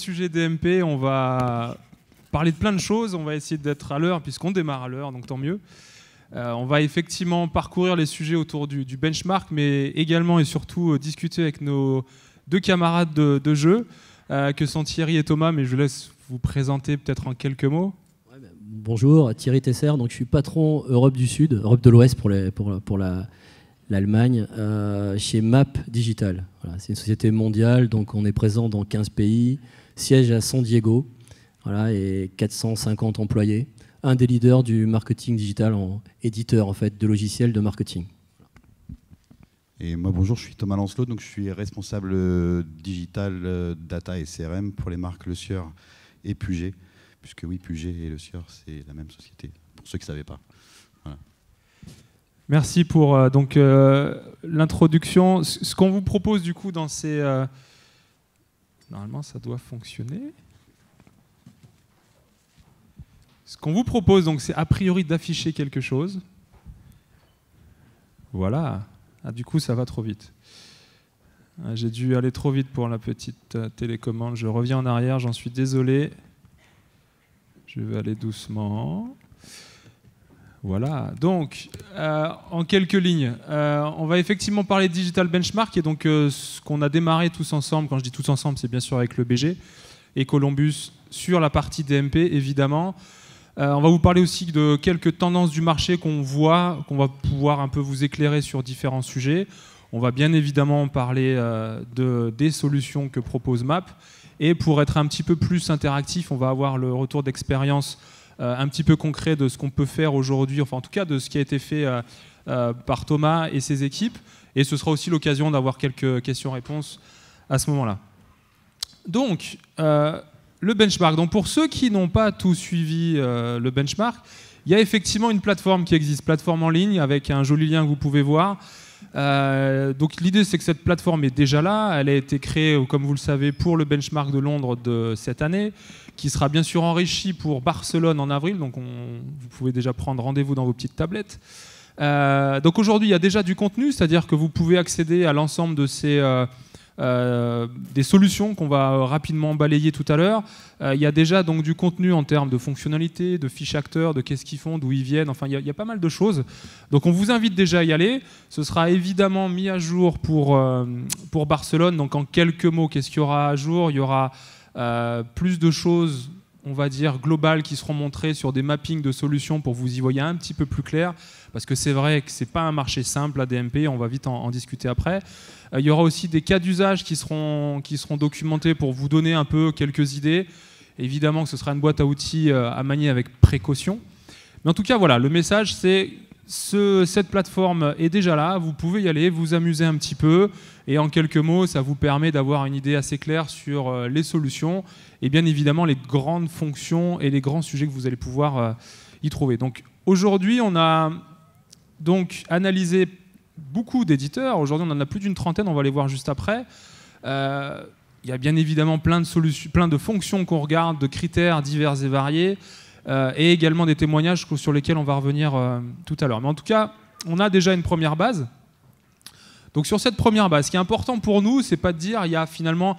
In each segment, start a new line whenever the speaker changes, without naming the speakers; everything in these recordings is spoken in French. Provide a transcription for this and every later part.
sujet DMP, on va parler de plein de choses, on va essayer d'être à l'heure puisqu'on démarre à l'heure, donc tant mieux. Euh, on va effectivement parcourir les sujets autour du, benchmark, mais également et surtout euh, discuter avec nos deux camarades de, jeu, euh, que sont Thierry et Thomas, mais je laisse vous présenter peut-être en quelques mots.
Ben, bonjour, Thierry Tesser, donc je suis patron Europe du Sud, Europe de l'Ouest pour, pour, la, l'Allemagne, chez MAP Digital. c'est une société mondiale, donc on est présent dans 15 pays siège à San Diego, voilà, et 450 employés, un des leaders du marketing digital, en éditeur en fait, de logiciels de marketing.
Et moi, bonjour, je suis Thomas Lancelot, donc je suis responsable euh, digital, euh, data et CRM pour les marques Le Sieur et Puget, puisque oui, Puget et Le Sieur, c'est la même société, pour ceux qui ne savaient pas.
Merci pour euh, donc l'introduction. Ce qu'on vous propose du coup dans ces Normalement, ça doit fonctionner. Ce qu'on vous propose, donc, c'est a priori d'afficher quelque chose. Voilà. Ah, du coup, ça va trop vite. Ah, j'ai dû aller trop vite pour la petite euh, télécommande. Je reviens en arrière, j'en suis désolé. Je vais aller doucement. Voilà, donc euh, en quelques lignes, euh, on va effectivement parler de Digital Benchmark et donc euh, ce qu'on a démarré tous ensemble, quand je dis tous ensemble, c'est bien sûr avec le BG et Columbus sur la partie DMP évidemment. on va vous parler aussi de quelques tendances du marché qu'on voit, qu'on va pouvoir un peu vous éclairer sur différents sujets. On va bien évidemment parler des solutions que propose MAP et pour être un petit peu plus interactif, on va avoir le retour d'expérience euh, un petit peu concret de ce qu'on peut faire aujourd'hui, enfin en tout cas de ce qui a été fait euh, euh, par Thomas et ses équipes. Et ce sera aussi l'occasion d'avoir quelques questions-réponses à ce moment-là. Donc, le benchmark. Donc, pour ceux qui n'ont pas tout suivi le benchmark, il y a effectivement une plateforme qui existe, plateforme en ligne, avec un joli lien que vous pouvez voir. donc, l'idée, c'est que cette plateforme est déjà là. Elle a été créée, comme vous le savez, pour le benchmark de Londres de cette année qui sera bien sûr enrichi pour Barcelone en avril. Donc vous pouvez déjà prendre rendez-vous dans vos petites tablettes. Euh, donc aujourd'hui, il y a déjà du contenu, c'est-à-dire que vous pouvez accéder à l'ensemble de ces euh, euh, des solutions qu'on va rapidement balayer tout à l'heure. il y a déjà donc du contenu en termes de fonctionnalités, de fiches acteurs, de qu'est-ce qu'ils font, d'où ils viennent. Enfin, il y, a, pas mal de choses. Donc on vous invite déjà à y aller. Ce sera évidemment mis à jour pour pour Barcelone. Donc en quelques mots, qu'est-ce qu'il y aura à jour Il y aura euh, plus de choses on va dire, globales qui seront montrées sur des mappings de solutions pour vous y voyez un petit peu plus clair, parce que c'est vrai que ce n'est pas un marché simple, ADMP, on va vite en, discuter après. Euh, il y aura aussi des cas d'usage qui seront, qui seront documentés pour vous donner un peu quelques idées. Évidemment que ce sera une boîte à outils euh, à manier avec précaution. Mais en tout cas, voilà, le message c'est cette plateforme est déjà là, vous pouvez y aller, vous amuser un petit peu, et en quelques mots, ça vous permet d'avoir une idée assez claire sur euh, les solutions, et bien évidemment les grandes fonctions et les grands sujets que vous allez pouvoir euh, y trouver. Donc aujourd'hui, on a donc analysé beaucoup d'éditeurs, aujourd'hui on en a plus d'une trentaine, on va les voir juste après. Euh, il y a bien évidemment plein de, solutions, plein de fonctions qu'on regarde, de critères divers et variés. Euh, et également des témoignages sur lesquels on va revenir euh, tout à l'heure. Mais en tout cas, on a déjà une première base. Donc sur cette première base, ce qui est important pour nous, c'est pas de dire il y a finalement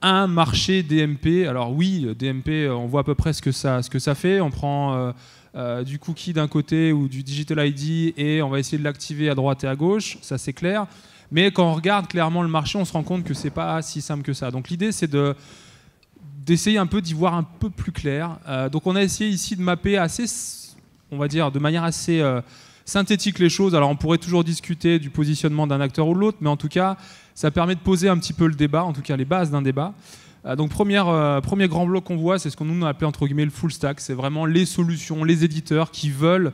un marché DMP. Alors oui, DMP, on voit à peu près ce que ça, ce que ça fait. On prend euh, du cookie d'un côté ou du digital ID et on va essayer de l'activer à droite et à gauche. Ça c'est clair. Mais quand on regarde clairement le marché, on se rend compte que c'est pas si simple que ça. Donc l'idée, c'est de d'essayer un peu d'y voir un peu plus clair. Euh, donc on a essayé ici de mapper assez, on va dire, de manière assez euh, synthétique les choses. Alors on pourrait toujours discuter du positionnement d'un acteur ou de l'autre, mais en tout cas, ça permet de poser un petit peu le débat, en tout cas les bases d'un débat. Euh, donc première, premier grand bloc qu'on voit, c'est ce qu'on nous a appelé entre guillemets le full stack. C'est vraiment les solutions, les éditeurs qui veulent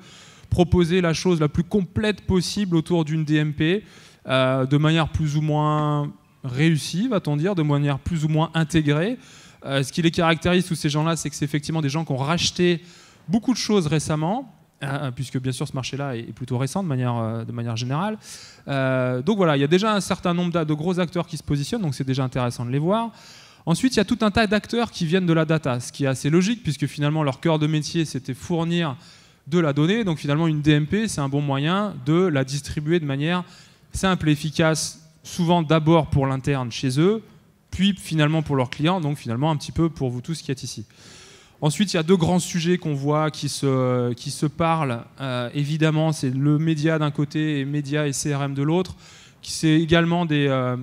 proposer la chose la plus complète possible autour d'une DMP, de manière plus ou moins réussie, va-t-on dire, de manière plus ou moins intégrée. Euh, ce qui les caractérise, tous ces gens-là, c'est que c'est effectivement des gens qui ont racheté beaucoup de choses récemment, hein, hein, puisque bien sûr ce marché-là est plutôt récent de manière, euh, de manière générale. Euh, donc voilà, il y a déjà un certain nombre de gros acteurs qui se positionnent, donc c'est déjà intéressant de les voir. Ensuite, il y a tout un tas d'acteurs qui viennent de la data, ce qui est assez logique, puisque finalement leur cœur de métier, c'était fournir de la donnée. Donc finalement, une DMP, c'est un bon moyen de la distribuer de manière simple et efficace, souvent d'abord pour l'interne chez eux, finalement pour leurs clients, donc finalement un petit peu pour vous tous qui êtes ici. Ensuite, il y a deux grands sujets qu'on voit qui se, qui se parlent. Euh, évidemment, c'est le média d'un côté et média et CRM de l'autre, qui c'est également des, euh,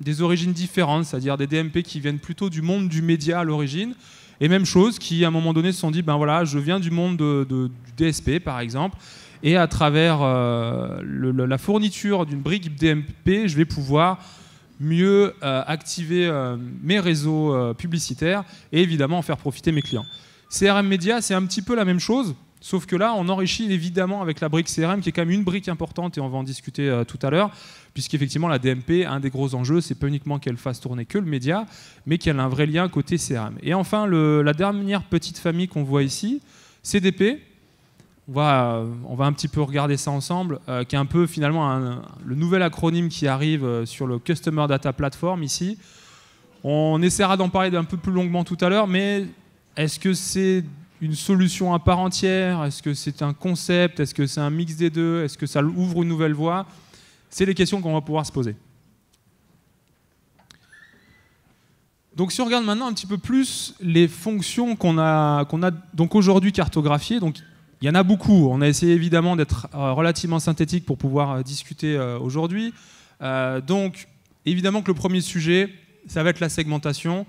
des origines différentes, c'est-à-dire des DMP qui viennent plutôt du monde du média à l'origine, et même chose qui à un moment donné se sont dit, ben voilà, je viens du monde de, du DSP par exemple, et à travers euh, la fourniture d'une brique DMP, je vais pouvoir mieux euh, activer euh, mes réseaux euh, publicitaires et évidemment en faire profiter mes clients. CRM Média, c'est un petit peu la même chose, sauf que là, on enrichit évidemment avec la brique CRM, qui est quand même une brique importante, et on va en discuter tout à l'heure, puisqu'effectivement, la DMP, un des gros enjeux, c'est pas uniquement qu'elle fasse tourner que le média, mais qu'elle a un vrai lien côté CRM. Et enfin, la dernière petite famille qu'on voit ici, CDP, euh, on va, un petit peu regarder ça ensemble, euh, qui est un peu finalement le nouvel acronyme qui arrive euh, sur le Customer Data Platform ici. On essaiera d'en parler un peu plus longuement tout à l'heure, mais est-ce que c'est une solution à part entière Est-ce que c'est un concept Est-ce que c'est un mix des deux Est-ce que ça ouvre une nouvelle voie C'est les questions qu'on va pouvoir se poser. Donc si on regarde maintenant un petit peu plus les fonctions qu'on a, qu'on a donc aujourd'hui cartographiées, donc il y en a beaucoup. On a essayé évidemment d'être euh, relativement synthétique pour pouvoir euh, discuter euh, aujourd'hui. donc, évidemment que le premier sujet, ça va être la segmentation,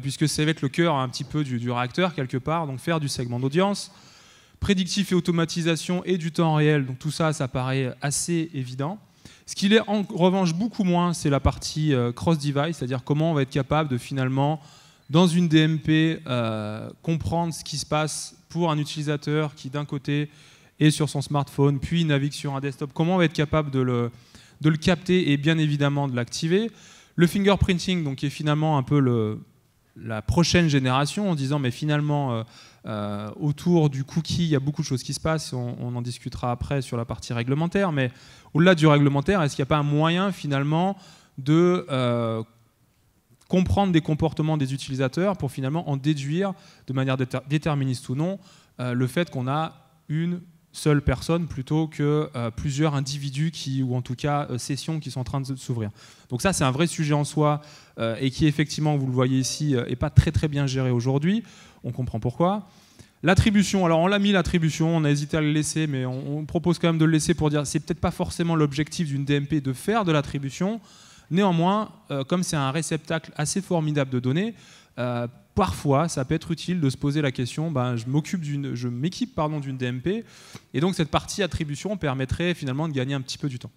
puisque ça va être le cœur un petit peu du, du réacteur quelque part. Donc, faire du segment d'audience, prédictif et automatisation et du temps réel. Donc, tout ça, ça paraît assez évident. Ce qu'il est en revanche beaucoup moins, c'est la partie cross-device, c'est-à-dire comment on va être capable de finalement, dans une DMP, comprendre ce qui se passe pour un utilisateur qui, d'un côté, est sur son smartphone, puis navigue sur un desktop Comment on va être capable de le, le capter et bien évidemment de l'activer Le fingerprinting, donc, qui est finalement un peu la prochaine génération en disant mais finalement euh, euh, autour du cookie il y a beaucoup de choses qui se passent on, en discutera après sur la partie réglementaire mais au-delà du réglementaire est-ce qu'il n'y a pas un moyen finalement de euh, comprendre des comportements des utilisateurs pour finalement en déduire de manière déterministe ou non euh, le fait qu'on a une seule personne plutôt que euh, plusieurs individus qui, ou en tout cas euh, sessions qui sont en train de s'ouvrir. Donc ça c'est un vrai sujet en soi et qui effectivement, vous le voyez ici, n'est pas très très bien géré aujourd'hui. On comprend pourquoi. L'attribution, alors on l'a mis l'attribution, on a hésité à le laisser, mais on, on propose quand même de le laisser pour dire c'est peut-être pas forcément l'objectif d'une DMP de faire de l'attribution, Néanmoins, euh, comme c'est un réceptacle assez formidable de données, euh, parfois, ça peut être utile de se poser la question, ben, je m'occupe d'une, je m'équipe pardon d'une DMP, et donc cette partie attribution permettrait finalement de gagner un petit peu du temps.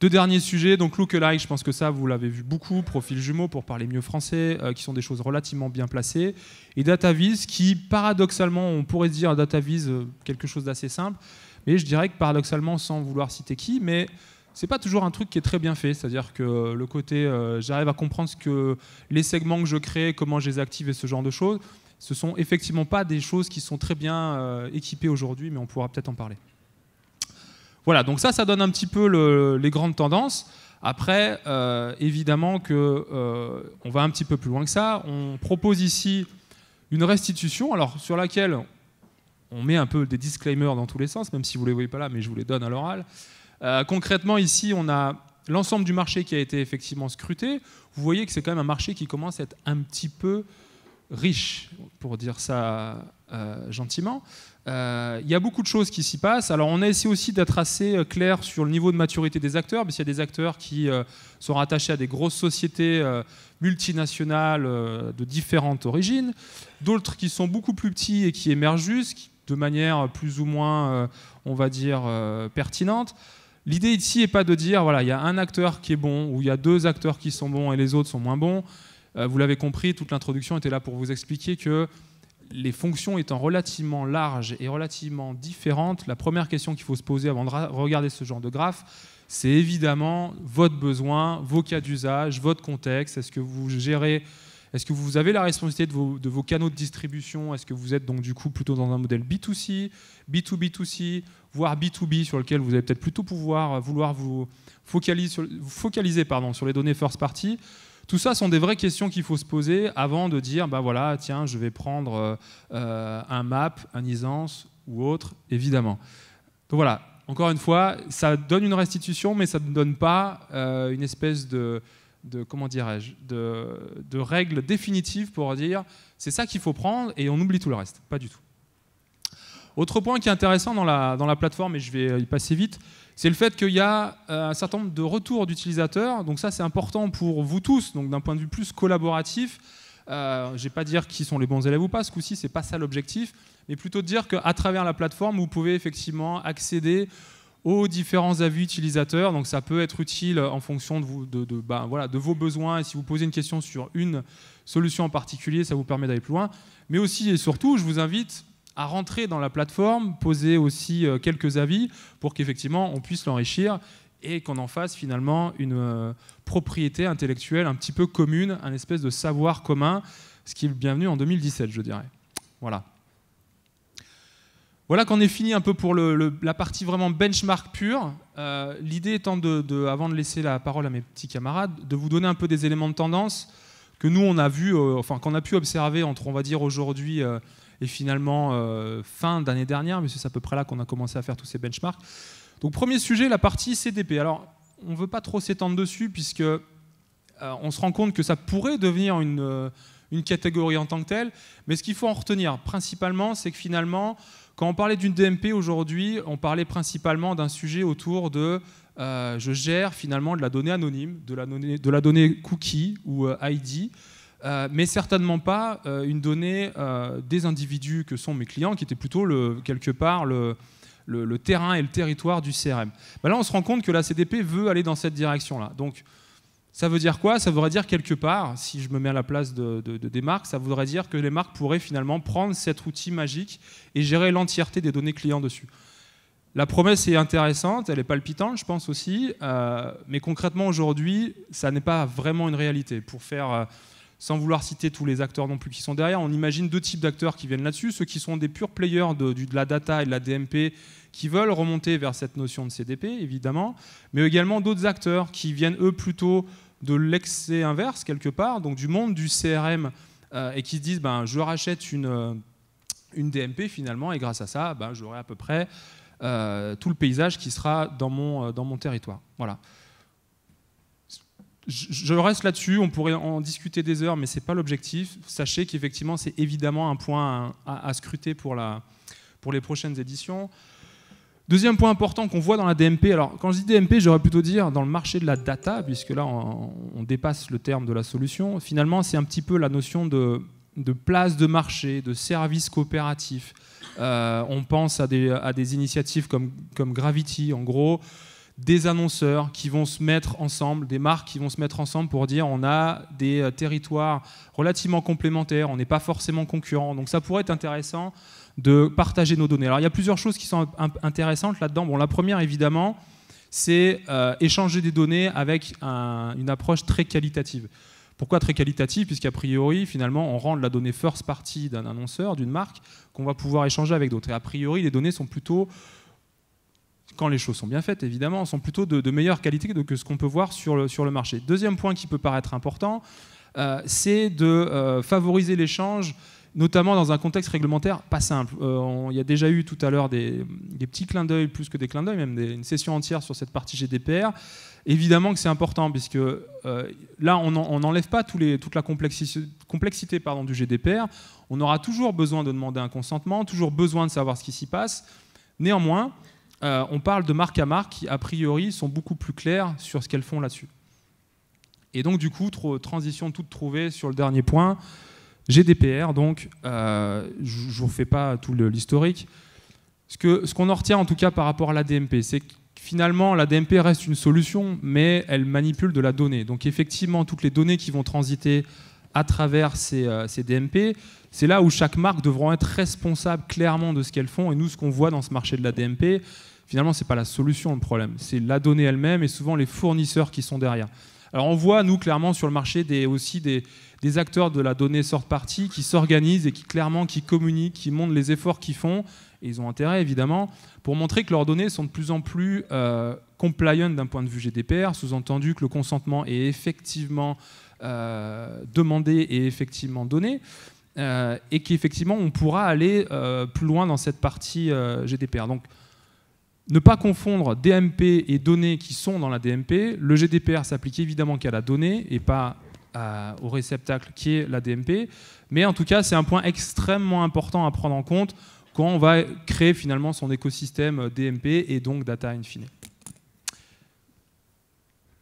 Deux derniers sujets, donc lookalike, je pense que ça vous l'avez vu beaucoup, profil jumeau pour parler mieux français, euh, qui sont des choses relativement bien placées, et DataVis qui paradoxalement, on pourrait dire DataVis quelque chose d'assez simple, mais je dirais que paradoxalement, sans vouloir citer qui, mais c'est pas toujours un truc qui est très bien fait. C'est-à-dire que le côté, euh, j'arrive à comprendre ce que les segments que je crée, comment je les active et ce genre de choses, ce sont effectivement pas des choses qui sont très bien euh, équipées aujourd'hui, mais on pourra peut-être en parler. Voilà, donc ça, ça donne un petit peu les grandes tendances. Après, euh, évidemment que on va un petit peu plus loin que ça. On propose ici une restitution, alors sur laquelle on met un peu des disclaimers dans tous les sens, même si vous ne les voyez pas là, mais je vous les donne à l'oral. Euh, concrètement, ici, on a l'ensemble du marché qui a été effectivement scruté. Vous voyez que c'est quand même un marché qui commence à être un petit peu riche, pour dire ça euh, gentiment. Euh, il y a beaucoup de choses qui s'y passent. Alors on a essayé aussi d'être assez clair sur le niveau de maturité des acteurs, parce qu'il y a des acteurs qui sont rattachés à des grosses sociétés multinationales de différentes origines, d'autres qui sont beaucoup plus petits et qui émergent juste de manière plus ou moins, on va dire, pertinente. L'idée ici n'est pas de dire, voilà, il y a un acteur qui est bon, ou il y a deux acteurs qui sont bons et les autres sont moins bons. Euh, vous l'avez compris, toute l'introduction était là pour vous expliquer que les fonctions étant relativement larges et relativement différentes, la première question qu'il faut se poser avant de regarder ce genre de graphe, c'est évidemment votre besoin, vos cas d'usage, votre contexte. Est-ce que vous gérez est-ce que vous avez la responsabilité de vos, canaux de distribution Est-ce que vous êtes donc du coup plutôt dans un modèle B2C, B2B2C, voire B2B sur lequel vous allez peut-être plutôt pouvoir euh, vouloir vous focaliser, sur, pardon, sur les données first party tout ça sont des vraies questions qu'il faut se poser avant de dire, bah voilà, tiens, je vais prendre euh, euh, un map, un isance ou autre, évidemment. Donc voilà, encore une fois, ça donne une restitution, mais ça ne donne pas une espèce de, de comment dirais-je, de, règles définitives pour dire c'est ça qu'il faut prendre et on oublie tout le reste. Pas du tout. Autre point qui est intéressant dans la, dans la plateforme, et je vais y passer vite, c'est le fait qu'il y a euh, un certain nombre de retours d'utilisateurs. Donc ça, c'est important pour vous tous, donc d'un point de vue plus collaboratif. Euh, je ne vais pas dire qui sont les bons élèves ou pas, ce coup-ci, ce n'est pas ça l'objectif, mais plutôt de dire qu'à travers la plateforme, vous pouvez effectivement accéder aux différents avis utilisateurs. Donc ça peut être utile en fonction ben, de, vos besoins. Et si vous posez une question sur une solution en particulier, ça vous permet d'aller plus loin. Mais aussi et surtout, je vous invite à rentrer dans la plateforme, poser aussi euh, quelques avis pour qu'effectivement on puisse l'enrichir et qu'on en fasse finalement une euh, propriété intellectuelle un petit peu commune, un espèce de savoir commun, ce qui est bienvenu en 2017, je dirais. Voilà. Voilà qu'on est fini un peu pour la partie vraiment benchmark pure. Euh, l'idée étant, de, avant de laisser la parole à mes petits camarades, de vous donner un peu des éléments de tendance que nous on a vu, euh, enfin qu'on a pu observer entre, on va dire aujourd'hui euh, et finalement fin d'année dernière, mais c'est à peu près là qu'on a commencé à faire tous ces benchmarks. Donc premier sujet, la partie CDP. Alors on ne veut pas trop s'étendre dessus puisque on se rend compte que ça pourrait devenir une une catégorie en tant que telle. Mais ce qu'il faut en retenir principalement, c'est que finalement, quand on parlait d'une DMP aujourd'hui, on parlait principalement d'un sujet autour de euh, je gère finalement de la donnée anonyme, de la donnée, de la donnée cookie ou euh, ID, euh, mais certainement pas une donnée des individus que sont mes clients, qui était plutôt le, quelque part le, le, terrain et le territoire du CRM. Bah là, on se rend compte que la CDP veut aller dans cette direction-là. Donc, ça veut dire quoi Ça voudrait dire quelque part, si je me mets à la place de, des marques, ça voudrait dire que les marques pourraient finalement prendre cet outil magique et gérer l'entièreté des données clients dessus. La promesse est intéressante, elle est palpitante, je pense aussi, euh, mais concrètement aujourd'hui, ça n'est pas vraiment une réalité. Pour faire, euh, sans vouloir citer tous les acteurs non plus qui sont derrière, on imagine deux types d'acteurs qui viennent là-dessus, ceux qui sont des purs players de, de la data et de la DMP, qui veulent remonter vers cette notion de CDP, évidemment, mais également d'autres acteurs qui viennent, eux, plutôt de l'excès inverse quelque part, donc du monde du CRM, euh, et qui disent ben, je rachète une, euh, une DMP finalement, et grâce à ça, ben, j'aurai à peu près euh, tout le paysage qui sera dans mon, dans mon territoire. Voilà. Je, reste là-dessus, on pourrait en discuter des heures, mais ce n'est pas l'objectif. Sachez qu'effectivement, c'est évidemment un point à, scruter pour, la, pour les prochaines éditions. Deuxième point important qu'on voit dans la DMP, alors quand je dis DMP, j'aurais plutôt dire dans le marché de la data, puisque là on, dépasse le terme de la solution, finalement c'est un petit peu la notion de, place de marché, de service coopératif. Euh, on pense à des, à des initiatives comme, comme, Gravity, en gros, des annonceurs qui vont se mettre ensemble, des marques qui vont se mettre ensemble pour dire on a des euh, territoires relativement complémentaires, on n'est pas forcément concurrents. Donc ça pourrait être intéressant de partager nos données. Alors il y a plusieurs choses qui sont intéressantes là-dedans. Bon, la première évidemment, c'est euh, échanger des données avec une approche très qualitative. Pourquoi très qualitative Puisqu'a priori, finalement, on rend la donnée first party d'un annonceur, d'une marque, qu'on va pouvoir échanger avec d'autres. Et a priori, les données sont plutôt, quand les choses sont bien faites, évidemment, sont plutôt de, meilleure qualité que ce qu'on peut voir sur le, marché. Deuxième point qui peut paraître important, euh, c'est de euh, favoriser l'échange notamment dans un contexte réglementaire pas simple. Euh, il y a déjà eu tout à l'heure des, petits clins d'œil, plus que des clins d'œil, même une session entière sur cette partie GDPR. Évidemment que c'est important, puisque euh, là, on n'enlève pas toute la complexité, pardon, du GDPR. On aura toujours besoin de demander un consentement, toujours besoin de savoir ce qui s'y passe. Néanmoins, euh, on parle de marque à marque qui, a priori, sont beaucoup plus claires sur ce qu'elles font là-dessus. Et donc, du coup, transition toute trouvée sur le dernier point. GDPR, donc, euh, je ne vous refais pas tout l'historique. Ce qu'on ce qu'on en retient en tout cas par rapport à la DMP, c'est que finalement, la DMP reste une solution, mais elle manipule de la donnée. Donc effectivement, toutes les données qui vont transiter à travers ces, euh, ces DMP, c'est là où chaque marque devra être responsable clairement de ce qu'elles font. Et nous, ce qu'on voit dans ce marché de la DMP, finalement, ce n'est pas la solution le problème, c'est la donnée elle-même et souvent les fournisseurs qui sont derrière. Alors on voit, nous, clairement, sur le marché, des, aussi des, acteurs de la donnée sort partie qui s'organisent et qui, clairement, qui communiquent, qui montrent les efforts qu'ils font, et ils ont intérêt, évidemment, pour montrer que leurs données sont de plus en plus euh, compliant d'un point de vue GDPR, sous-entendu que le consentement est effectivement euh, demandé et effectivement donné. Euh, et qu'effectivement on pourra aller euh, plus loin dans cette partie GDPR. Donc ne pas confondre DMP et données qui sont dans la DMP. Le GDPR s'applique évidemment qu'à la donnée et pas au réceptacle qui est la DMP. Mais en tout cas, c'est un point extrêmement important à prendre en compte quand on va créer finalement son écosystème DMP et donc data in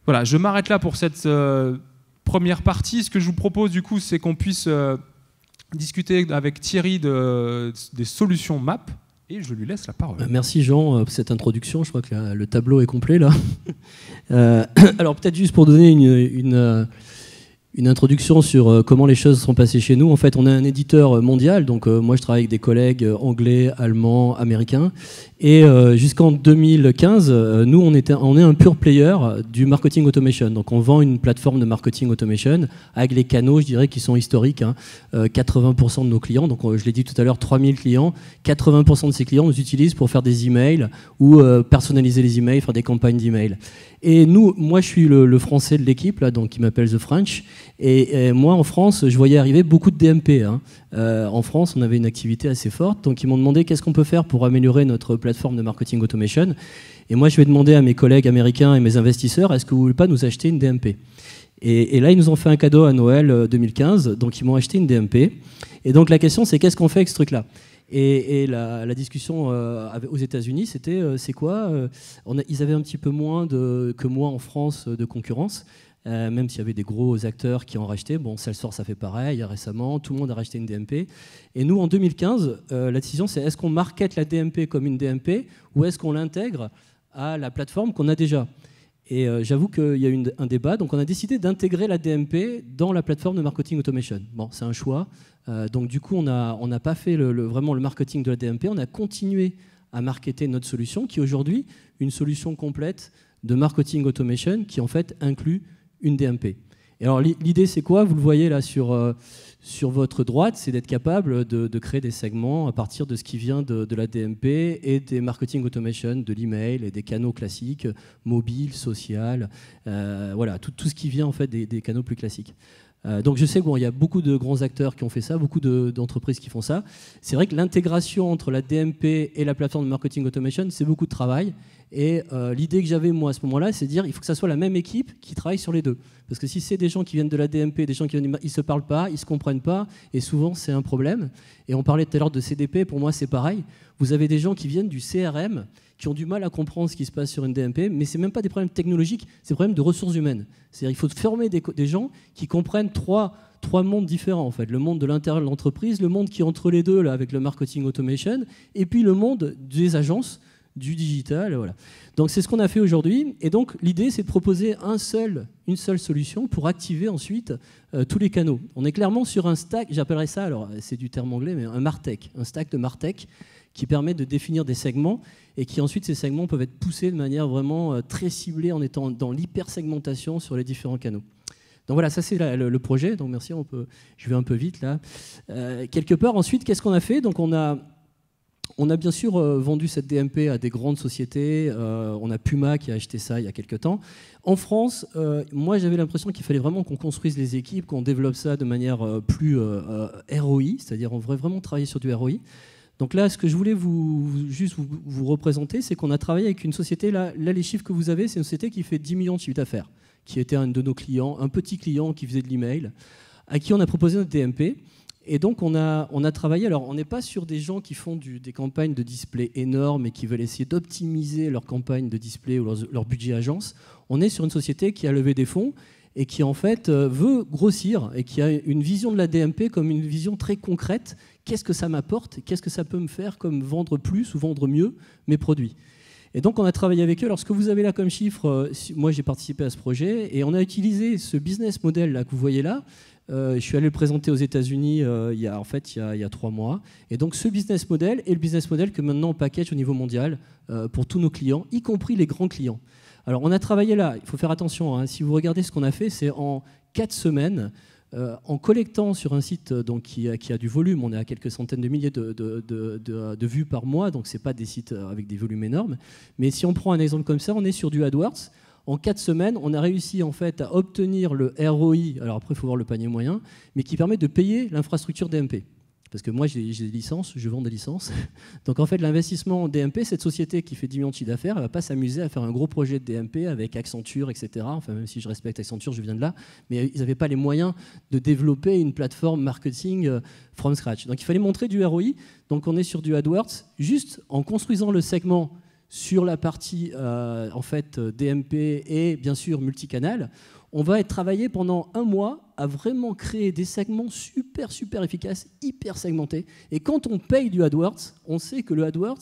Voilà, je m'arrête là pour cette euh, première partie. Ce que je vous propose du coup, c'est qu'on puisse euh, discuter avec Thierry des solutions MAP
et je lui laisse la parole. Euh, merci Jean euh, pour cette introduction. Je crois que le tableau est complet là. Euh, alors peut-être juste pour donner une, une, introduction sur comment les choses sont passées chez nous. En fait, on est un éditeur mondial, donc moi je travaille avec des collègues anglais, allemands, américains, et euh, jusqu'en 2015, euh, nous, on, était, on est un pur player du marketing automation. Donc, on vend une plateforme de marketing automation avec les canaux, je dirais, qui sont historiques. 80% hein. euh, de nos clients, donc je l'ai dit tout à l'heure, 3000 clients, 80% de ces clients nous utilisent pour faire des emails ou personnaliser les emails, faire des campagnes d'emails. Et nous, moi, je suis le, français de l'équipe, donc qui m'appelle The French. Et, moi, en France, je voyais arriver beaucoup de DMP. Hein. Euh, en France, on avait une activité assez forte. Donc ils m'ont demandé qu'est-ce qu'on peut faire pour améliorer notre plateforme de marketing automation. Et moi, je vais demander à mes collègues américains et mes investisseurs, est-ce que vous voulez pas nous acheter une DMP et, là, ils nous ont fait un cadeau à Noël 2015, euh, donc ils m'ont acheté une DMP. Et donc la question, c'est qu'est-ce qu'on fait avec ce truc-là et, la, discussion euh, aux États-Unis, c'était c'est quoi Ils avaient un petit peu moins de, que moi en France de concurrence. Euh, même s'il y avait des gros acteurs qui ont racheté, Bon, Salesforce a fait pareil récemment, tout le monde a racheté une DMP. Et nous, en 2015, euh, la décision, c'est est-ce qu'on market la DMP comme une DMP ou est-ce qu'on l'intègre à la plateforme qu'on a déjà et euh, j'avoue qu'il y a eu un débat, donc on a décidé d'intégrer la DMP dans la plateforme de marketing automation. Bon, c'est un choix. donc du coup, on n'a on pas fait le, vraiment le marketing de la DMP, on a continué à marketer notre solution, qui est aujourd'hui une solution complète de marketing automation qui en fait inclut une DMP. Et alors l'idée c'est quoi Vous le voyez là sur, euh, sur votre droite, c'est d'être capable de, de, créer des segments à partir de ce qui vient de, de la DMP et des marketing automation, de l'email et des canaux classiques, mobile, social, euh, voilà, tout, tout, ce qui vient en fait des, des canaux plus classiques. Euh, donc je sais qu'il y a beaucoup de grands acteurs qui ont fait ça, beaucoup d'entreprises qui font ça. C'est vrai que l'intégration entre la DMP et la plateforme de marketing automation, c'est beaucoup de travail. Et euh, l'idée que j'avais moi à ce moment-là, c'est de dire il faut que ça soit la même équipe qui travaille sur les deux. Parce que si c'est des gens qui viennent de la DMP, des gens qui viennent, ils se parlent pas, ils se comprennent pas, et souvent c'est un problème. Et on parlait tout à l'heure de CDP, pour moi c'est pareil. Vous avez des gens qui viennent du CRM, qui ont du mal à comprendre ce qui se passe sur une DMP, mais c'est même pas des problèmes technologiques, c'est des problèmes de ressources humaines. C'est-à-dire il faut former des, gens qui comprennent trois trois mondes différents en fait. Le monde de l'intérieur de l'entreprise, le monde qui est entre les deux là, avec le marketing automation, et puis le monde des agences du digital. Voilà. Donc c'est ce qu'on a fait aujourd'hui. Et donc l'idée, c'est de proposer un seul, une seule solution pour activer ensuite euh, tous les canaux. On est clairement sur un stack, j'appellerais ça, alors c'est du terme anglais, mais un Martech, un stack de Martech qui permet de définir des segments et qui ensuite ces segments peuvent être poussés de manière vraiment euh, très ciblée en étant dans l'hypersegmentation sur les différents canaux. Donc voilà, ça c'est le, projet. Donc merci, on peut, je vais un peu vite là. Euh, quelque part ensuite, qu'est-ce qu'on a fait Donc on a on a bien sûr euh, vendu cette DMP à des grandes sociétés. Euh, on a Puma qui a acheté ça il y a quelques temps. En France, euh, moi j'avais l'impression qu'il fallait vraiment qu'on construise les équipes, qu'on développe ça de manière plus ROI, c'est-à-dire on devrait vraiment travailler sur du ROI. Donc là, ce que je voulais vous, juste vous, représenter, c'est qu'on a travaillé avec une société, là, là les chiffres que vous avez, c'est une société qui fait 10 millions de chiffres d'affaires, qui était un de nos clients, un petit client qui faisait de l'email, à qui on a proposé notre DMP. Et donc on a, on a travaillé, alors on n'est pas sur des gens qui font des campagnes de display énormes et qui veulent essayer d'optimiser leur campagne de display ou leur, leur, budget agence, on est sur une société qui a levé des fonds et qui en fait euh, veut grossir et qui a une vision de la DMP comme une vision très concrète, qu'est-ce que ça m'apporte, qu'est-ce que ça peut me faire comme vendre plus ou vendre mieux mes produits. Et donc on a travaillé avec eux. Alors ce que vous avez là comme chiffre, euh, moi j'ai participé à ce projet et on a utilisé ce business model là que vous voyez là, euh, je suis allé le présenter aux États-Unis euh, il y a en fait il y trois mois. Et donc ce business model est le business model que maintenant on package au niveau mondial euh, pour tous nos clients, y compris les grands clients. Alors on a travaillé là. Il faut faire attention. Hein. si vous regardez ce qu'on a fait, c'est en quatre semaines. en collectant sur un site qui, a du volume, on est à quelques centaines de milliers de, vues par mois, donc ce n'est pas des sites avec des volumes énormes. Mais si on prend un exemple comme ça, on est sur du AdWords, en quatre semaines, on a réussi en fait à obtenir le ROI, alors après il faut voir le panier moyen, mais qui permet de payer l'infrastructure DMP. Parce que moi j'ai des licences, je vends des licences. Donc en fait l'investissement en DMP, cette société qui fait 10 millions de d'affaires, elle ne va pas s'amuser à faire un gros projet de DMP avec Accenture, etc. Enfin même si je respecte Accenture, je viens de là, mais ils n'avaient pas les moyens de développer une plateforme marketing euh, from scratch. Donc il fallait montrer du ROI. Donc on est sur du AdWords, juste en construisant le segment sur la partie euh, en fait euh, DMP et bien sûr multicanal, on va être pendant un mois à vraiment créer des segments super super efficaces, hyper segmentés. Et quand on paye du AdWords, on sait que le AdWords,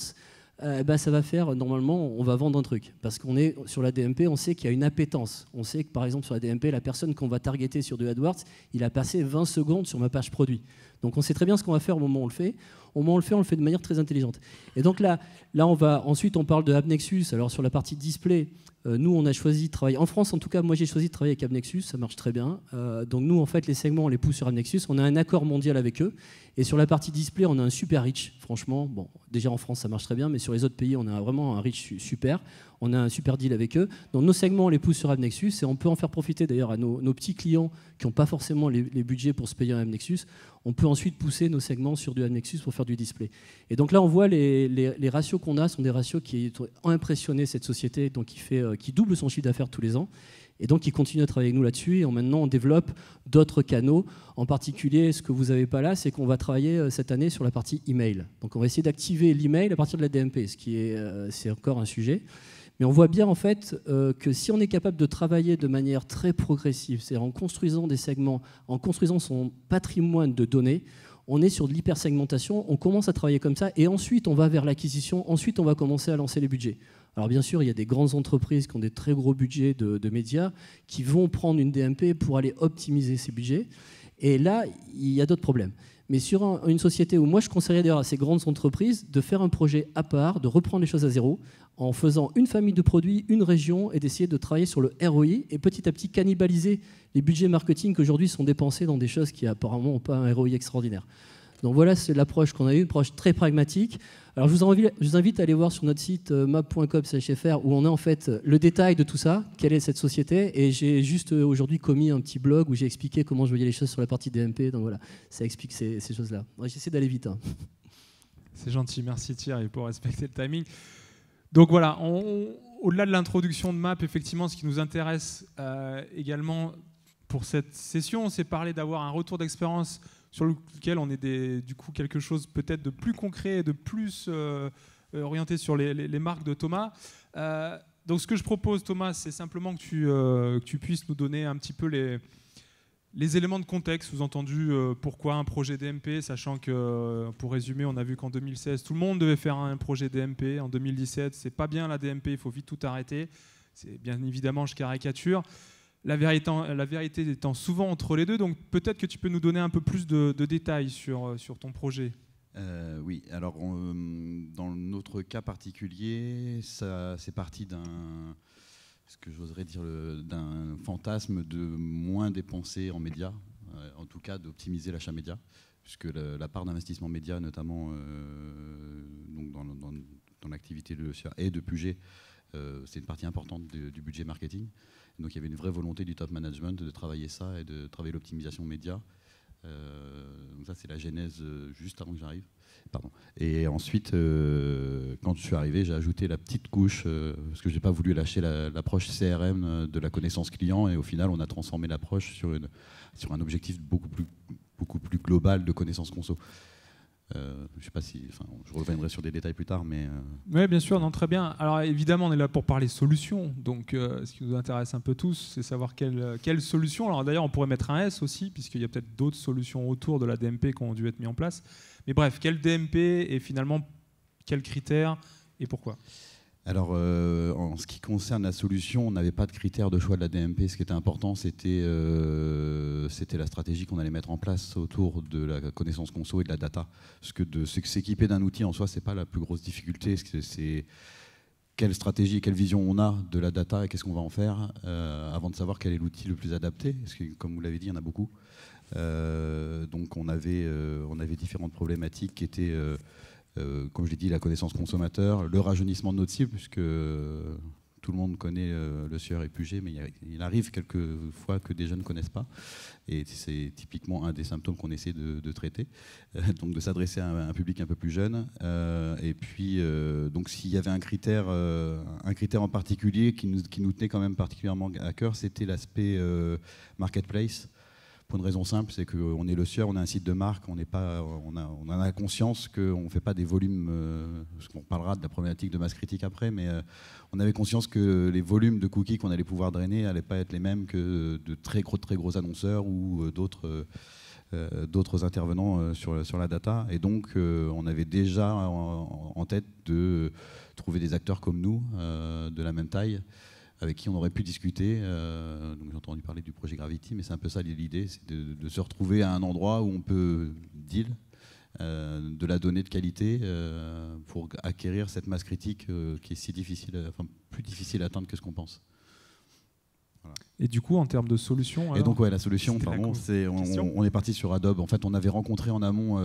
euh, eh ben, ça va faire normalement, on va vendre un truc parce qu'on est sur la DMP, on sait qu'il y a une appétence. On sait que par exemple sur la DMP, la personne qu'on va targeter sur du AdWords, il a passé 20 secondes sur ma page produit. Donc on sait très bien ce qu'on va faire au moment où on le fait. Au moment où on le fait, on le fait de manière très intelligente. Et donc là, là on va, ensuite on parle de AppNexus. Alors sur la partie display, euh, nous on a choisi de travailler, en France en tout cas, moi j'ai choisi de travailler avec Abnexus, ça marche très bien. Euh, donc nous en fait les segments on les pousse sur Abnexus. on a un accord mondial avec eux. Et sur la partie display, on a un super reach, franchement. Bon, déjà en France ça marche très bien, mais sur les autres pays on a vraiment un reach super on a un super deal avec eux. Dans nos segments, on les pousse sur Avnexus et on peut en faire profiter d'ailleurs à nos, petits clients qui n'ont pas forcément les, budgets pour se payer un Avnexus. On peut ensuite pousser nos segments sur du Avnexus pour faire du display. Et donc là, on voit les, les, ratios qu'on a sont des ratios qui ont impressionné cette société, donc qui, fait, euh, qui double son chiffre d'affaires tous les ans. Et donc, ils continuent à travailler avec nous là-dessus. Et maintenant, on développe d'autres canaux. En particulier, ce que vous n'avez pas là, c'est qu'on va travailler euh, cette année sur la partie email. Donc, on va essayer d'activer l'email à partir de la DMP, ce qui est, euh, c'est encore un sujet. Mais on voit bien en fait euh, que si on est capable de travailler de manière très progressive, c'est-à-dire en construisant des segments, en construisant son patrimoine de données, on est sur de l'hypersegmentation, on commence à travailler comme ça, et ensuite on va vers l'acquisition, ensuite on va commencer à lancer les budgets. Alors bien sûr, il y a des grandes entreprises qui ont des très gros budgets de, de médias qui vont prendre une DMP pour aller optimiser ces budgets. Et là, il y a d'autres problèmes. Mais sur une société où moi je conseillerais d'ailleurs à ces grandes entreprises de faire un projet à part, de reprendre les choses à zéro, en faisant une famille de produits, une région, et d'essayer de travailler sur le ROI et petit à petit cannibaliser les budgets marketing qui aujourd'hui sont dépensés dans des choses qui apparemment n'ont pas un ROI extraordinaire. Donc voilà, c'est l'approche qu'on a eue, une approche très pragmatique. Alors je vous, invite, à aller voir sur notre site euh, map.com.fr où on a en fait euh, le détail de tout ça, quelle est cette société. Et j'ai juste euh, aujourd'hui commis un petit blog où j'ai expliqué comment je voyais les choses sur la partie DMP. Donc voilà, ça explique ces, choses-là.
J'essaie d'aller vite. Hein. C'est gentil, merci Thierry pour respecter le timing. Donc voilà, au-delà de l'introduction de Map, effectivement, ce qui nous intéresse également pour cette session, c'est parler d'avoir un retour d'expérience sur lequel on est du coup quelque chose peut-être de plus concret et de plus euh, euh, orienté sur les, marques de Thomas. Euh, donc ce que je propose Thomas, c'est simplement que tu, puisses nous donner un petit peu les, les éléments de contexte, sous-entendu pourquoi un projet DMP, sachant que pour résumer, on a vu qu'en 2016 tout le monde devait faire un projet DMP, en 2017 c'est pas bien la DMP, il faut vite tout arrêter. C'est bien évidemment je caricature la vérité, étant souvent entre les deux, donc peut-être que tu peux nous donner un peu plus de, détails euh, sur, ton projet.
Euh, oui, alors euh, dans notre cas particulier, c'est parti d'un, ce que j'oserais dire, d'un fantasme de moins dépenser en médias, en tout cas d'optimiser l'achat média, puisque la, part d'investissement média, notamment donc dans, l'activité de et de Puget, c'est une partie importante du budget marketing. Donc il y avait une vraie volonté du top management de travailler ça et de travailler l'optimisation média. Euh, donc ça c'est la genèse euh, juste avant que j'arrive. Pardon. Et ensuite, euh, quand je suis arrivé, j'ai ajouté la petite couche, parce que je n'ai pas voulu lâcher l'approche CRM de la connaissance client, et au final, on a transformé l'approche sur, sur un objectif beaucoup plus, beaucoup plus global de connaissance conso. Euh, je sais pas si, je reviendrai sur des détails plus tard, mais. Euh,
oui, bien sûr, non, très bien. Alors évidemment, on est là pour parler solutions. Donc, euh, ce qui nous intéresse un peu tous, c'est savoir quelle, quelle solution. Alors d'ailleurs, on pourrait mettre un S aussi, puisqu'il y a peut-être d'autres solutions autour de la DMP qui ont dû être mises en place. Mais bref, quelle DMP et finalement quels critères et pourquoi
alors, euh, en ce qui concerne la solution, on n'avait pas de critères de choix de la DMP. Ce qui était important, c'était euh, la stratégie qu'on allait mettre en place autour de la connaissance conso et de la data. Parce que de s'équiper d'un outil en soi, ce n'est pas la plus grosse difficulté. C'est quelle stratégie et quelle vision on a de la data et qu'est-ce qu'on va en faire euh, avant de savoir quel est l'outil le plus adapté. Parce que, comme vous l'avez dit, il y en a beaucoup. Euh, donc, on avait, on avait différentes problématiques qui étaient euh, comme je l'ai dit, la connaissance consommateur, le rajeunissement de notre cible, puisque euh, tout le monde connaît euh, le sieur épugé, mais il, arrive quelques arrive quelquefois que des jeunes ne connaissent pas. Et c'est typiquement un des symptômes qu'on essaie de, traiter. donc de s'adresser à, un, public un peu plus jeune. et puis, donc s'il y avait un critère, un critère en particulier qui nous, qui nous, tenait quand même particulièrement à cœur, c'était l'aspect marketplace pour une raison simple, c'est qu'on est le sieur, on a un site de marque, on, n'est pas, on, a, en a conscience qu'on ne fait pas des volumes, On euh, qu'on parlera de la problématique de masse critique après, mais euh, on avait conscience que les volumes de cookies qu'on allait pouvoir drainer n'allaient pas être les mêmes que de très gros, très gros annonceurs ou euh, d'autres d'autres intervenants sur, la data. Et donc, on avait déjà en, tête de trouver des acteurs comme nous, de la même taille, avec qui on aurait pu discuter. Euh, donc j'ai entendu parler du projet Gravity, mais c'est un peu ça l'idée, c'est de, se retrouver à un endroit où on peut deal euh, de la donnée de qualité euh, pour acquérir cette masse critique qui est si difficile, enfin plus difficile à atteindre que ce qu'on pense. Et du coup, en termes de solution. Et donc, ouais, la solution, pardon, c'est, on, est parti sur Adobe. En fait, on avait rencontré en amont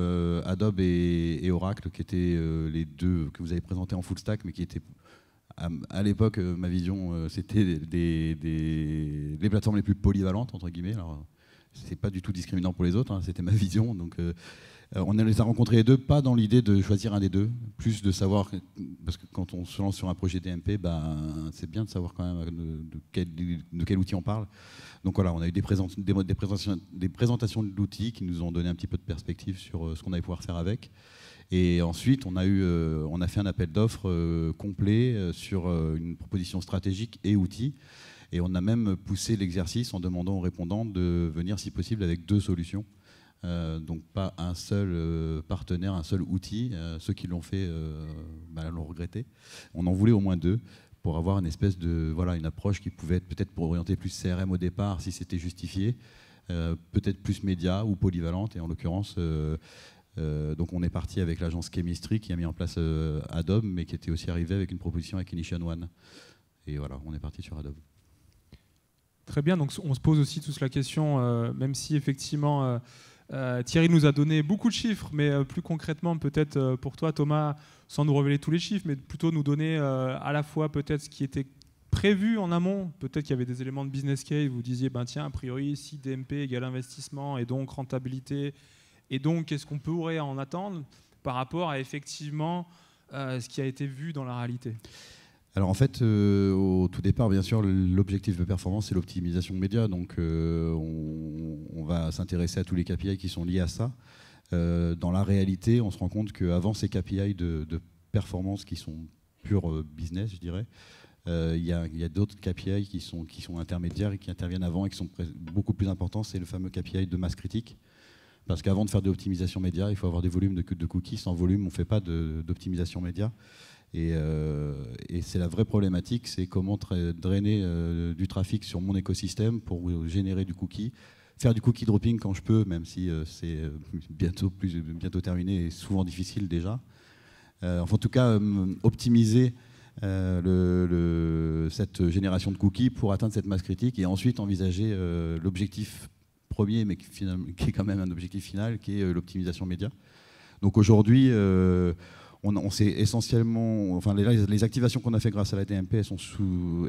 Adobe et, et, Oracle, qui étaient les deux que vous avez présentés en full stack, mais qui étaient à, l'époque, euh, ma vision, euh, c'était des, plateformes les plus polyvalentes, entre guillemets. Alors, c'est pas du tout discriminant pour les autres, hein, c'était ma vision. Donc, euh, on les a rencontrés les deux, pas dans l'idée de choisir un des deux, plus de savoir, parce que quand on se lance sur un projet DMP, bah, c'est bien de savoir quand même de, quel, outil on parle. Donc voilà, on a eu des, des présentations, des présentations de l'outil qui nous ont donné un petit peu de perspective sur ce qu'on allait pouvoir faire avec. Et ensuite, on a, eu, euh, on a fait un appel d'offres euh, complet euh, sur une proposition stratégique et outils. Et on a même poussé l'exercice en demandant aux répondants de venir, si possible, avec deux solutions. donc pas un seul partenaire, un seul outil. ceux qui l'ont fait bah, l'ont regretté. On en voulait au moins deux pour avoir une espèce de voilà une approche qui pouvait être peut-être pour orienter plus CRM au départ si c'était justifié, peut-être plus média ou polyvalente. Et en l'occurrence, euh, donc on est parti avec l'agence Chemistry qui a mis en place euh, Adobe, mais qui était aussi arrivé avec une proposition avec Initiation One. Et voilà, on est parti sur Adobe.
Très bien, donc on se pose aussi tous la question, euh, même si effectivement Thierry nous a donné beaucoup de chiffres, mais plus concrètement peut-être pour toi Thomas, sans nous révéler tous les chiffres, mais plutôt nous donner à la fois peut-être ce qui était prévu en amont Peut-être qu'il y avait des éléments de business case, vous disiez, ben tiens, a priori, si DMP égale investissement et donc rentabilité et donc, qu'est-ce qu'on pourrait en attendre par rapport à effectivement euh, ce qui a été vu dans la réalité
alors en fait, euh, au tout départ, bien sûr, l'objectif de performance, c'est l'optimisation média. Donc euh, on, va s'intéresser à tous les KPI qui sont liés à ça. dans la réalité, on se rend compte qu'avant ces KPI de, performance qui sont pure business, je dirais, il y a, a d'autres KPI qui sont, qui sont intermédiaires et qui interviennent avant et qui sont beaucoup plus importants. C'est le fameux KPI de masse critique parce qu'avant de faire de l'optimisation média, il faut avoir des volumes de, de cookies. Sans volume, on ne fait pas d'optimisation média. Euh, et, c'est la vraie problématique, c'est comment drainer euh, du trafic sur mon écosystème pour générer du cookie, faire du cookie dropping quand je peux, même si euh, c'est bientôt, plus, bientôt terminé et souvent difficile déjà. enfin, en tout cas, optimiser le, cette génération de cookies pour atteindre cette masse critique et ensuite envisager l'objectif premier, mais qui, qui, est quand même un objectif final, qui est euh, l'optimisation média. Donc aujourd'hui, euh, on, on essentiellement, enfin les, activations qu'on a fait grâce à la DMP sont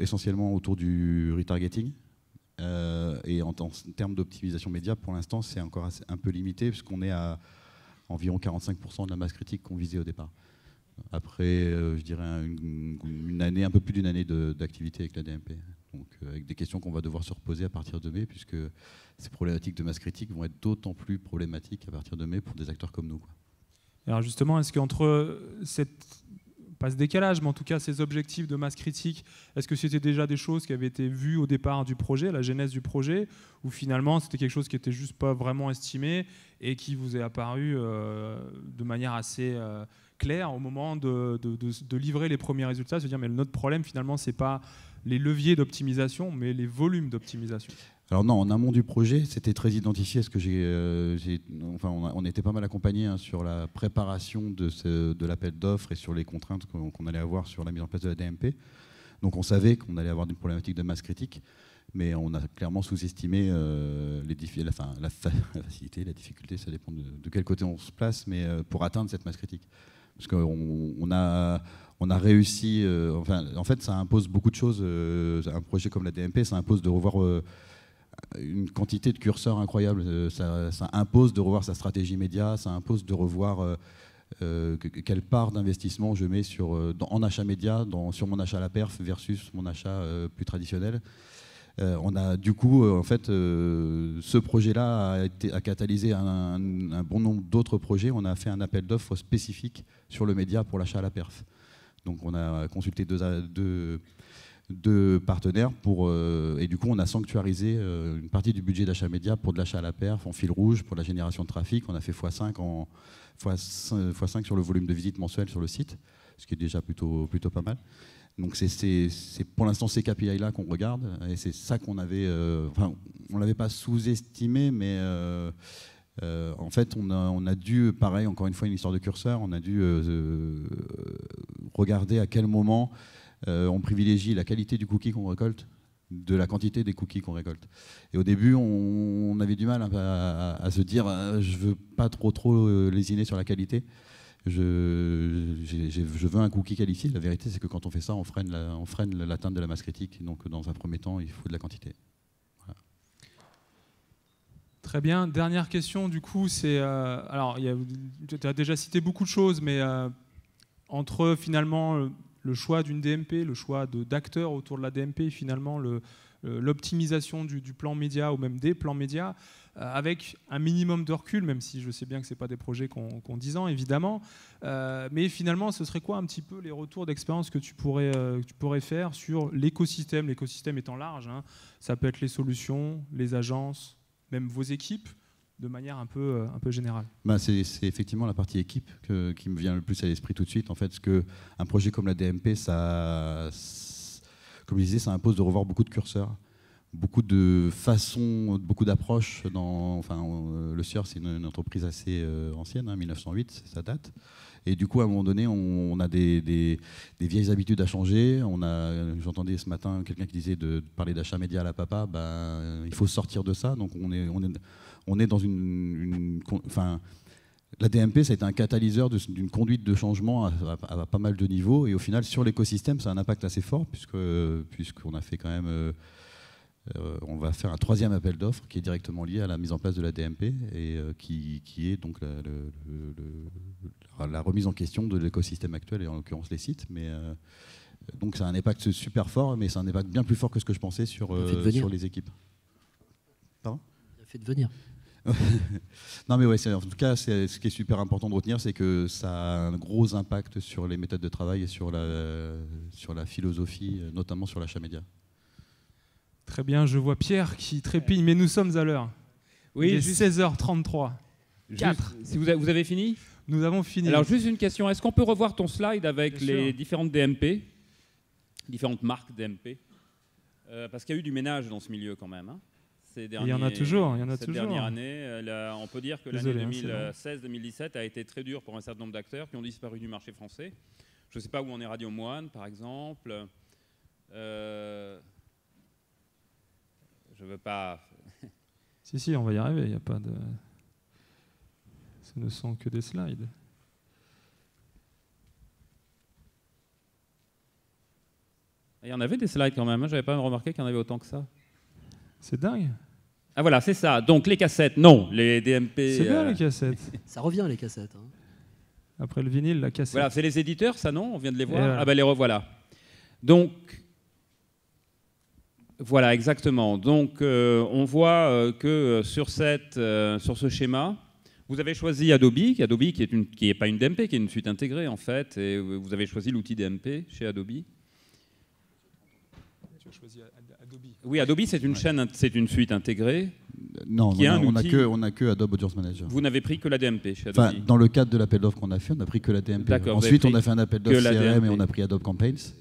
essentiellement autour du retargeting. Euh, et en, termes d'optimisation média, pour l'instant, c'est encore un peu limité, puisqu'on est à environ 45% de la masse critique qu'on visait au départ. Après, je dirais, une année, un peu plus d'une année d'activité avec la DMP. Donc, euh, avec des questions qu'on va devoir se reposer à partir de mai, puisque ces problématiques de masse critique vont être d'autant plus problématiques à partir de mai pour des acteurs comme nous.
Alors justement, est-ce qu'entre cette pas ce décalage, mais en tout cas ces objectifs de masse critique, est-ce que c'était déjà des choses qui avaient été vues au départ du projet, la genèse du projet, ou finalement c'était quelque chose qui était juste pas vraiment estimé et qui vous est apparu euh, de manière assez euh, clair au moment de, livrer les premiers résultats, se dire mais notre problème finalement c'est pas les leviers d'optimisation, mais les volumes
d'optimisation. Alors non, en amont du projet, c'était très identifié. Ce que j'ai, euh, enfin, on, était pas mal accompagné hein, sur la préparation de, l'appel d'offres et sur les contraintes qu'on, allait avoir sur la mise en place de la DMP. Donc on savait qu'on allait avoir une problématique de masse critique, mais on a clairement sous-estimé euh, la, enfin, la, facilité, la difficulté, ça dépend de, quel côté on se place, mais euh, pour atteindre cette masse critique. Parce qu'on a, on a réussi. Euh, enfin, en fait, ça impose beaucoup de choses. Euh, un projet comme la DMP, ça impose de revoir euh, une quantité de curseurs incroyables. Ça, impose de revoir sa stratégie média. Ça impose de revoir quelle part d'investissement je mets sur, en achat média, sur mon achat à la perf versus mon achat plus traditionnel. Euh, on a du coup, euh, en fait, euh, ce projet-là a, catalysé un, bon nombre d'autres projets. On a fait un appel d'offres spécifique sur le média pour l'achat à la perf. Donc on a consulté deux, partenaires pour, et du coup on a sanctuarisé une partie du budget d'achat média pour de l'achat à la perf en fil rouge pour la génération de trafic. On a fait x5, sur le volume de visite mensuel sur le site, ce qui est déjà plutôt pas mal. Donc c'est pour l'instant ces KPI-là qu'on regarde, et c'est ça qu'on avait, euh, enfin on ne l'avait pas sous-estimé, mais euh, euh, en fait on a, dû, pareil encore une fois une histoire de curseur, on a dû regarder à quel moment on privilégie la qualité du cookie qu'on récolte de la quantité des cookies qu'on récolte. Et au début, on, avait du mal à, à se dire, je veux pas trop trop lésiner sur la qualité je, je veux un cookie qualifié. La vérité, c'est que quand on fait ça, on freine, on freine l'atteinte de la masse critique. Donc, dans un premier temps, il faut de la quantité. Très bien. Dernière question, du coup, c'est. Euh,
alors, tu as déjà cité beaucoup de choses, mais euh, entre finalement le choix d'une DMP, le choix d'acteurs autour de la DMP finalement le, euh, l'optimisation du, plan média ou même des plans médias, euh, avec un minimum de recul, même si je sais bien que ce pas des projets qu'on qu 10 ans, évidemment. Euh, mais finalement, ce serait quoi un petit peu les retours d'expérience que, tu pourrais, tu pourrais faire sur l'écosystème, l'écosystème étant large hein, Ça peut être les solutions, les agences, même vos équipes de manière un peu, un peu générale
ben, C'est effectivement la partie équipe qui me vient le plus à l'esprit tout de suite. En fait, parce que un projet comme la DMP, ça comme je disais, ça impose de revoir beaucoup de curseurs, beaucoup de façons, beaucoup d'approches. Enfin, euh, le sur, c'est une, entreprise assez euh, ancienne, 1908, hein, ça date. Et du coup, à un moment donné, on, a des, vieilles habitudes à changer. On a, j'entendais ce matin quelqu'un qui disait de, parler d'achat média à la papa. Ben, il faut sortir de ça. Donc, on est, on est, on est dans une, une, enfin, la DMP, ça a été un catalyseur d'une conduite de changement à, pas mal de niveaux. Et au final, sur l'écosystème, ça a un impact assez fort, puisqu'on a fait quand même. Euh, euh, on va faire un troisième appel d'offres qui est directement lié à la mise en place de la DMP et euh, qui, est donc la, remise en question de l'écosystème actuel, et en l'occurrence les sites. Mais. donc ça a un impact super fort, mais c'est un impact bien plus fort que ce que je pensais sur, les équipes.
Pardon fait de venir
non, mais ouais, en tout cas, ce qui est super important de retenir, c'est que ça a un gros impact sur les méthodes de travail et sur la, sur la philosophie, notamment sur l'achat média.
Très bien, je vois Pierre qui trépigne, mais nous sommes à l'heure. Oui, Il est juste... 16h33. Si vous, avez, fini Nous avons fini. Alors, juste une question est-ce qu'on peut revoir ton slide avec les différentes
DMP Différentes marques DMP euh, Parce qu'il y a eu du ménage dans ce milieu quand même. Hein il y en a toujours, il y en a toujours. Euh, on peut dire que l'année 2016-2017 hein, a été très dure pour un certain nombre d'acteurs qui ont disparu du marché français. Je ne sais pas où on est Radio Moine, par exemple. Euh, je ne veux pas...
si, si, on va y arriver, il n'y a pas de... Ce ne sont que des slides.
Il y en avait des slides quand même, hein, Je n'avais pas remarqué qu'il y en avait autant que ça. C'est dingue. Ah voilà, c'est ça. Donc les cassettes, non, les DMP. C'est bien euh, les
cassettes. ça revient les cassettes. Hein. Après le vinyle, la cassette. Voilà, c'est
les éditeurs, ça non On vient de les voir. Ah ben les revoilà. Donc voilà, exactement. Donc euh, on voit euh, que sur cette, sur ce schéma, vous avez choisi Adobe, Adobe qui n'est pas une DMP, qui est une suite intégrée en fait, et vous avez choisi l'outil DMP chez Adobe. Oui, Adobe, c'est une chaîne, c'est une suite intégrée. Non, on n'a que, que Adobe Audience Manager. Vous n'avez pris que la DMP chez Adobe.
dans le cadre de l'appel d'offres qu'on a fait, on a pris que la DMP. Ensuite, on a fait un appel d'offres CRM et on a pris Adobe Campaigns.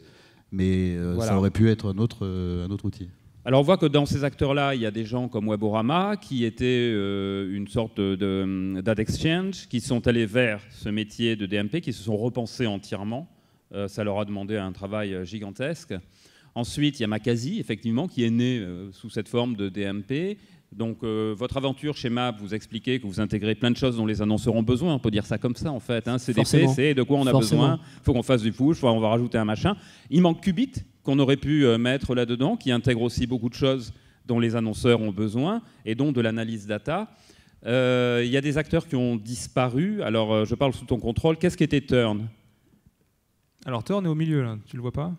Mais euh, ça aurait pu être euh, un autre, outil.
Alors on voit que dans ces acteurs-là, il y a des gens comme Weborama qui étaient euh, une sorte d'ad exchange, qui sont allés vers ce métier de DMP, qui se sont repensés entièrement. ça leur a demandé un travail gigantesque. Ensuite, il y a Macasi, effectivement, qui est né euh, sous cette forme de DMP. Donc, euh, votre aventure chez MAP, vous expliquez que vous intégrez plein de choses dont les annonceurs ont besoin. On peut dire ça comme ça, en fait. Hein. des c'est de quoi on a besoin. Il faut qu'on fasse du push, on va rajouter un machin. Il manque Qubit, qu'on aurait pu euh, mettre là-dedans, qui intègre aussi beaucoup de choses dont les annonceurs ont besoin et dont de l'analyse data. Il y a des acteurs qui ont disparu. Alors, je parle sous ton contrôle. Qu'est-ce qui était Turn
alors Turn est au milieu là, tu le vois pas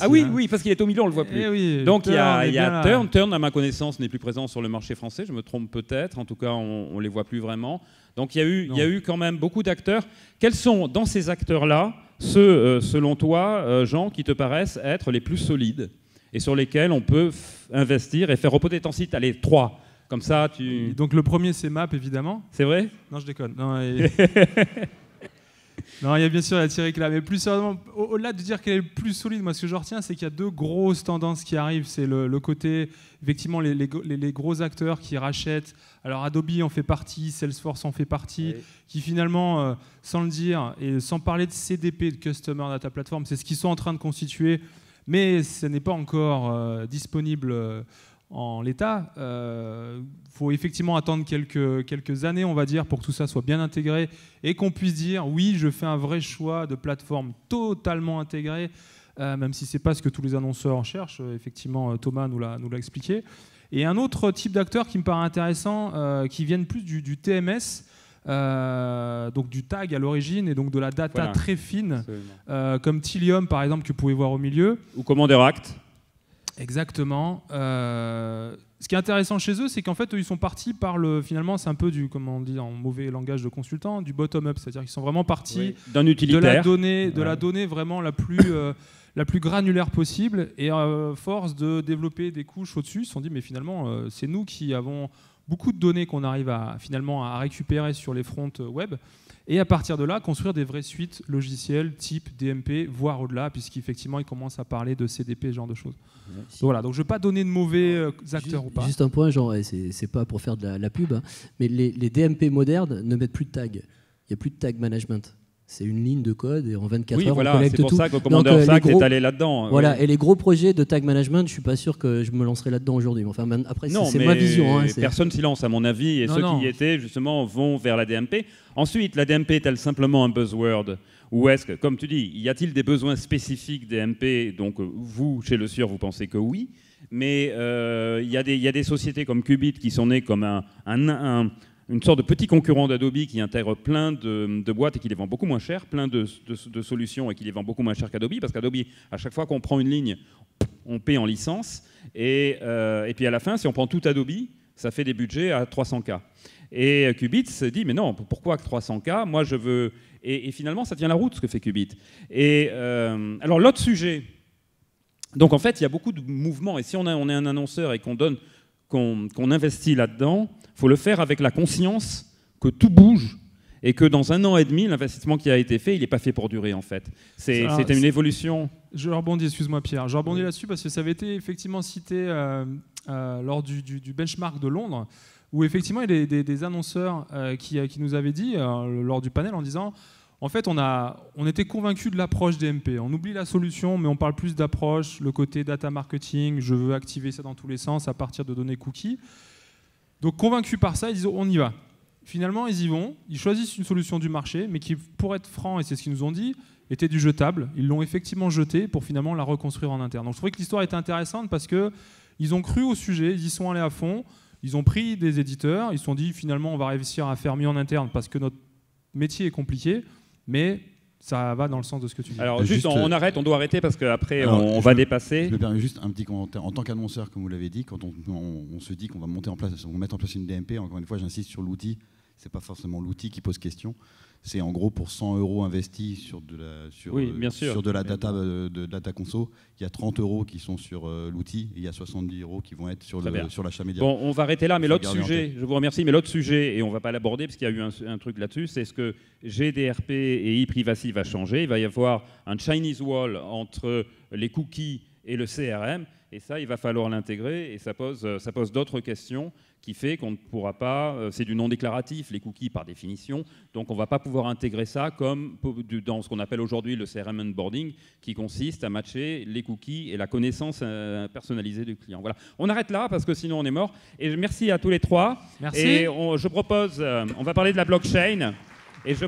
ah oui, hein. oui, parce qu'il est au milieu, on le voit plus. Eh donc il y a, Turn.
Turn, à ma connaissance, n'est plus présent sur le marché français. Je me trompe peut-être. En tout cas, on, ne les voit plus vraiment. Donc il y a eu, il y a eu quand même beaucoup d'acteurs. Quels sont dans ces acteurs-là ceux, euh, selon toi, gens euh, Jean, qui te paraissent être les plus solides et sur lesquels on peut investir et faire reposer ton site Allez, trois. Comme ça, tu. donc le premier, c'est Map, évidemment.
C'est vrai Non, je déconne. Non, et... Non, il y a bien sûr la Thierry là, mais plus sérieusement, au-delà de dire qu'elle est plus solide, moi ce que je retiens, c'est qu'il y a deux grosses tendances qui arrivent. C'est le, côté, effectivement, les, gros acteurs qui rachètent. Alors Adobe en fait partie, Salesforce en fait partie, qui finalement, euh, sans le dire, et sans parler de CDP, de Customer Data Platform, c'est ce qu'ils sont en train de constituer, mais ce n'est pas encore euh, disponible. Euh, en l'état. Il euh, faut effectivement attendre quelques, années, on va dire, pour que tout ça soit bien intégré et qu'on puisse dire oui, je fais un vrai choix de plateforme totalement intégrée, euh, même si c'est pas ce que tous les annonceurs cherchent. Euh, effectivement, Thomas nous l'a expliqué. Et un autre type d'acteurs qui me paraît intéressant, qui viennent plus du, TMS. donc du tag à l'origine et donc de la data très fine, comme Tilium par exemple que vous pouvez voir au milieu. Ou Commander Act. Exactement. Euh, ce qui est intéressant chez eux, c'est qu'en fait, ils sont partis par le. Finalement, c'est un peu du, comment on dit en mauvais langage de consultant, du bottom-up. C'est-à-dire qu'ils sont vraiment partis de la donnée, de la vraiment la plus. Euh, la plus granulaire possible et à euh, force de développer des couches au-dessus, ils se sont dit mais finalement c'est nous qui avons beaucoup de données qu'on arrive à finalement à récupérer sur les fronts web et à partir de là, construire des vraies suites logicielles type DMP, voire au-delà, puisqu'effectivement, ils commencent à parler de CDP, ce genre de choses. Donc, voilà, donc je ne vais pas donner de mauvais euh, acteurs juste, ou pas. Juste
un point, genre, c'est pas pour faire de la, pub, hein, mais les, les DMP modernes ne mettent plus de tags. Il n'y a plus de tag management c'est une ligne de code et en 24 heures voilà, on collecte tout. C'est pour ça que Commander Sac est euh, allé là-dedans. Voilà, et les gros projets de tag management, je ne suis pas sûr que je me lancerai là-dedans aujourd'hui. Enfin, ben, après, c'est ma vision. Hein, personne
s'y lance, à mon avis, et ceux qui y étaient, justement, vont vers la DMP. Ensuite, la DMP est-elle simplement un buzzword Ou est-ce que, comme tu dis, y a-t-il des besoins spécifiques DMP Donc, vous, chez Le Sieur, vous pensez que oui. Mais il euh, y, y, a des sociétés comme Qubit qui sont nées comme un, un une sorte de petit concurrent d'Adobe qui intègre plein de, boîtes et qui les vend beaucoup moins cher, plein de, solutions et qui les vend beaucoup moins cher qu'Adobe, parce qu'Adobe, à chaque fois qu'on prend une ligne, on paie en licence, et, euh, et, puis à la fin, si on prend tout Adobe, ça fait des budgets à 300K. Et euh, Qubit se dit, mais non, pourquoi 300K Moi, je veux... Et, finalement, ça tient la route, ce que fait Qubit. Et euh, alors, l'autre sujet... Donc, en fait, il y a beaucoup de mouvements, et si on, est un annonceur et qu'on donne qu'on investit là-dedans, il faut le faire avec la conscience que tout bouge et que dans un an et demi, l'investissement qui a été fait, il n'est pas fait pour durer en fait. C'était une évolution.
Je rebondis, excuse-moi Pierre, je rebondis là-dessus parce que ça avait été effectivement cité euh, euh, lors du, benchmark de Londres, où effectivement il y a des, annonceurs euh, qui, nous avaient dit lors du panel en disant... En fait, on, a, on était convaincus de l'approche DMP. On oublie la solution, mais on parle plus d'approche, le côté data marketing, je veux activer ça dans tous les sens à partir de données cookies. Donc convaincus par ça, ils disent on y va. Finalement, ils y vont, ils choisissent une solution du marché, mais qui, pour être franc, et c'est ce qu'ils nous ont dit, était du jetable. Ils l'ont effectivement jeté pour finalement la reconstruire en interne. Donc je trouvais que l'histoire était intéressante parce que ils ont cru au sujet, ils y sont allés à fond, ils ont pris des éditeurs, ils se sont dit finalement on va réussir à faire mieux en interne parce que notre métier est compliqué, mais ça va dans le sens de ce que tu dis.
Alors euh, juste, on, arrête, on doit arrêter parce qu'après on, va
dépasser. Je me permets juste un petit commentaire. En tant qu'annonceur, comme vous l'avez dit, quand on, se dit qu'on va monter en place, on va mettre en place une DMP, encore une fois j'insiste sur l'outil, c'est pas forcément l'outil qui pose question. C'est en gros pour 100 euros investis sur de la, sur, euh, sur de la data, euh, de data conso, il y a 30 euros qui sont sur euh, l'outil et il y a 70 euros qui vont être sur, le, sur l'achat média. Bon, on va arrêter là, mais l'autre sujet,
je vous remercie, mais l'autre sujet, et on va pas l'aborder parce qu'il y a eu un, un truc là-dessus, c'est ce que GDRP et e-privacy va changer. Il va y avoir un Chinese wall entre les cookies et le CRM. Et ça, il va falloir l'intégrer et ça pose, euh, ça pose d'autres questions qui fait qu'on ne pourra pas, euh, c'est du non déclaratif, les cookies par définition, donc on ne va pas pouvoir intégrer ça comme dans ce qu'on appelle aujourd'hui le CRM onboarding, qui consiste à matcher les cookies et la connaissance euh, personnalisée du client. Voilà. On arrête là parce que sinon on est mort. Et merci à tous les trois. Merci. Et je propose, on va parler de la blockchain. Et je